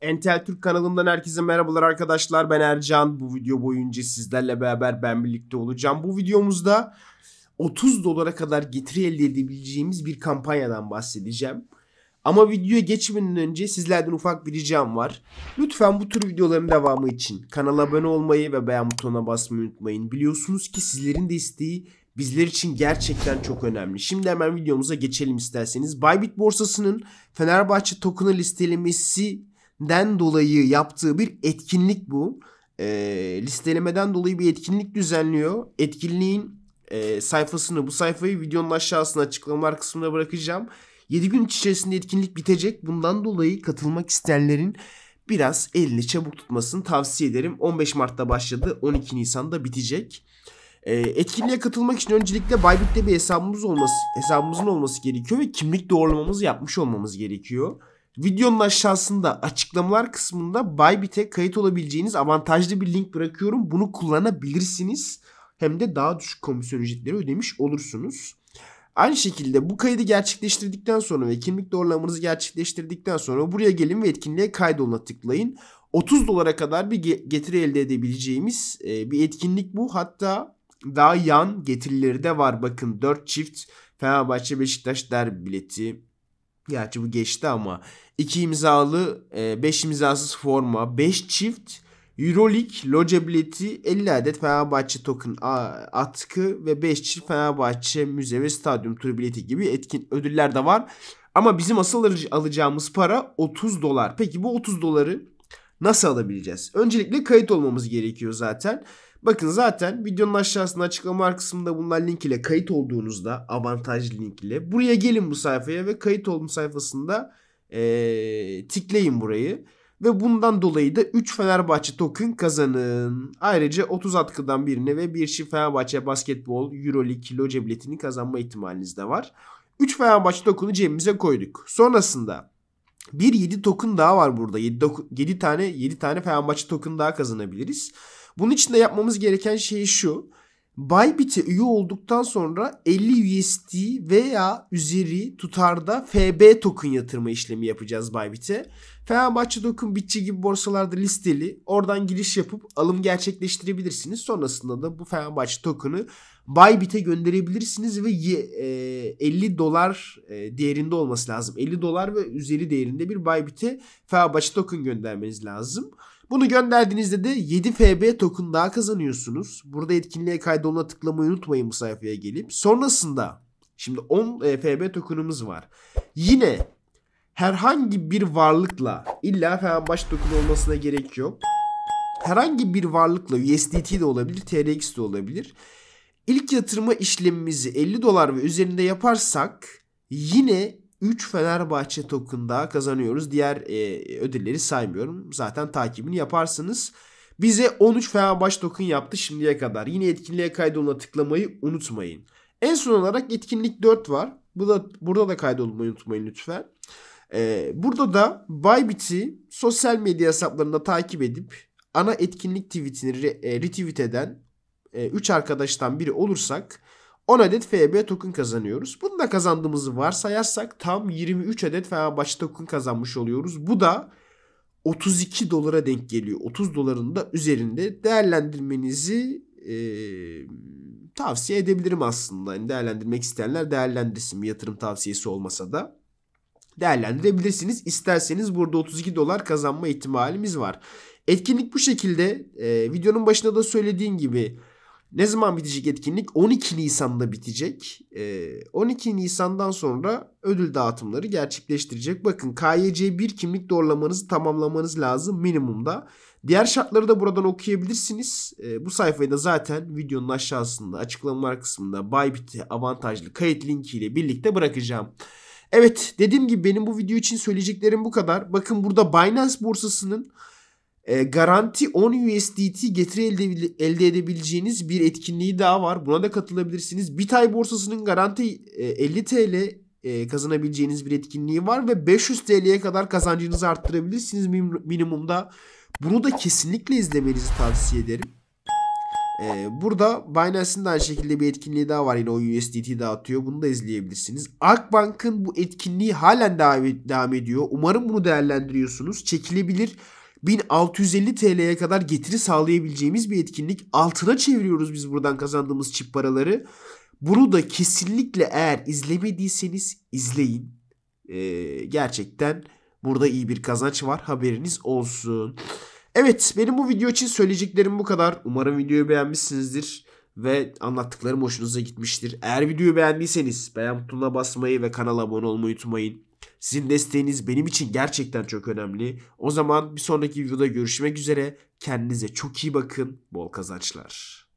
Entel Türk kanalından herkese merhabalar arkadaşlar. Ben Ercan. Bu video boyunca sizlerle beraber ben birlikte olacağım. Bu videomuzda 30 dolara kadar getiri elde edebileceğimiz bir kampanyadan bahsedeceğim. Ama videoya geçmeden önce sizlerden ufak bir ricam var. Lütfen bu tür videoların devamı için kanala abone olmayı ve beğen butonuna basmayı unutmayın. Biliyorsunuz ki sizlerin desteği bizler için gerçekten çok önemli. Şimdi hemen videomuza geçelim isterseniz. Bybit borsasının Fenerbahçe token'ı listelemesi den dolayı yaptığı bir etkinlik bu. E, listelemeden dolayı bir etkinlik düzenliyor. Etkinliğin e, sayfasını bu sayfayı videonun aşağısına açıklamalar kısmına bırakacağım. 7 gün içerisinde etkinlik bitecek. Bundan dolayı katılmak isteyenlerin biraz elini çabuk tutmasını tavsiye ederim. 15 Mart'ta başladı. 12 Nisan'da bitecek. E, etkinliğe katılmak için öncelikle Bybit'te bir hesabımız olması, hesabımızın olması gerekiyor ve kimlik doğrulamamızı yapmış olmamız gerekiyor. Videonun aşağısında açıklamalar kısmında Bybit'e kayıt olabileceğiniz avantajlı bir link bırakıyorum. Bunu kullanabilirsiniz. Hem de daha düşük komisyon ücretleri ödemiş olursunuz. Aynı şekilde bu kaydı gerçekleştirdikten sonra ve kimlik doğrulamanızı gerçekleştirdikten sonra buraya gelin ve etkinliğe kaydoluna tıklayın. 30 dolara kadar bir getiri elde edebileceğimiz e, bir etkinlik bu. Hatta daha yan getirileri de var. Bakın 4 çift Fenerbahçe Beşiktaş der bileti, Gerçi bu geçti ama 2 imzalı 5 e, imzasız forma 5 çift Euroleague loca bileti 50 adet Fenerbahçe token atkı ve 5 çift Fenerbahçe müze ve stadyum tur bileti gibi etkin ödüller de var. Ama bizim asıl alacağımız para 30 dolar. Peki bu 30 doları Nasıl alabileceğiz? Öncelikle kayıt olmamız gerekiyor zaten. Bakın zaten videonun aşağısında açıklama kısmında bunlar link ile kayıt olduğunuzda avantajlı link ile buraya gelin bu sayfaya ve kayıt olma sayfasında ee, tıklayın burayı. Ve bundan dolayı da 3 Fenerbahçe token kazanın. Ayrıca 30 atkıdan birine ve bir çift Fenerbahçe basketbol Euroleague kilo biletini kazanma ihtimaliniz de var. 3 Fenerbahçe tokunu cebimize koyduk. Sonrasında bir 7 token daha var burada. 7, 7 tane 7 tane Fenerbahçe token daha kazanabiliriz. Bunun için de yapmamız gereken şey şu. Bybit'e üye olduktan sonra 50 USD veya üzeri tutarda FB token yatırma işlemi yapacağız Bybit'e. Fenerbahçe token bitçi gibi borsalarda listeli. Oradan giriş yapıp alım gerçekleştirebilirsiniz. Sonrasında da bu Fenerbahçe token'ı Bybit'e gönderebilirsiniz ve 50 e, dolar e, değerinde olması lazım. 50 dolar ve üzeri değerinde bir Bybit'e Fenerbahçe token göndermeniz lazım. Bunu gönderdiğinizde de 7 FB token daha kazanıyorsunuz. Burada etkinliğe kaydoluna tıklamayı unutmayın bu sayfaya gelip. Sonrasında şimdi 10 e, FB tokenımız var. Yine herhangi bir varlıkla illa Fenerbahçe token olmasına gerek yok. Herhangi bir varlıkla USDT de olabilir, TRX de olabilir. İlk yatırma işlemimizi 50 dolar ve üzerinde yaparsak yine 3 Fenerbahçe token daha kazanıyoruz. Diğer e, ödülleri saymıyorum. Zaten takibini yaparsınız. Bize 13 Fenerbahçe token yaptı şimdiye kadar. Yine etkinliğe kaydoluna tıklamayı unutmayın. En son olarak etkinlik 4 var. Bu da, burada da kaydolmayı unutmayın lütfen. Ee, burada da Bybit'i sosyal medya hesaplarında takip edip ana etkinlik tweetini re, e, retweet eden 3 e, arkadaştan biri olursak 10 adet FB token kazanıyoruz. Bunu da kazandığımızı varsayarsak tam 23 adet Fenerbahçe token kazanmış oluyoruz. Bu da 32 dolara denk geliyor. 30 doların da üzerinde değerlendirmenizi e, tavsiye edebilirim aslında. Yani değerlendirmek isteyenler değerlendirsin. Bir yatırım tavsiyesi olmasa da değerlendirebilirsiniz. İsterseniz burada 32 dolar kazanma ihtimalimiz var. Etkinlik bu şekilde. E, videonun başında da söylediğim gibi ne zaman bitecek etkinlik? 12 Nisan'da bitecek. 12 ee, Nisan'dan sonra ödül dağıtımları gerçekleştirecek. Bakın KYC 1 kimlik doğrulamanızı tamamlamanız lazım minimumda. Diğer şartları da buradan okuyabilirsiniz. Ee, bu sayfayı da zaten videonun aşağısında açıklamalar kısmında Bybit'e avantajlı kayıt linki ile birlikte bırakacağım. Evet dediğim gibi benim bu video için söyleyeceklerim bu kadar. Bakın burada Binance borsasının e, garanti 10 USDT getiri elde, elde edebileceğiniz bir etkinliği daha var. Buna da katılabilirsiniz. Bitay borsasının garanti e, 50 TL e, kazanabileceğiniz bir etkinliği var ve 500 TL'ye kadar kazancınızı arttırabilirsiniz minimumda. Bunu da kesinlikle izlemenizi tavsiye ederim. Ee, burada Binance'in de aynı şekilde bir etkinliği daha var. Yine 10 USDT dağıtıyor. Bunu da izleyebilirsiniz. Akbank'ın bu etkinliği halen devam, devam ediyor. Umarım bunu değerlendiriyorsunuz. Çekilebilir 1650 TL'ye kadar getiri sağlayabileceğimiz bir etkinlik. Altına çeviriyoruz biz buradan kazandığımız çip paraları. Bunu da kesinlikle eğer izlemediyseniz izleyin. Ee, gerçekten burada iyi bir kazanç var haberiniz olsun. Evet benim bu video için söyleyeceklerim bu kadar. Umarım videoyu beğenmişsinizdir ve anlattıklarım hoşunuza gitmiştir. Eğer videoyu beğendiyseniz beğen butonuna basmayı ve kanala abone olmayı unutmayın. Sizin desteğiniz benim için gerçekten çok önemli. O zaman bir sonraki videoda görüşmek üzere. Kendinize çok iyi bakın. Bol kazançlar.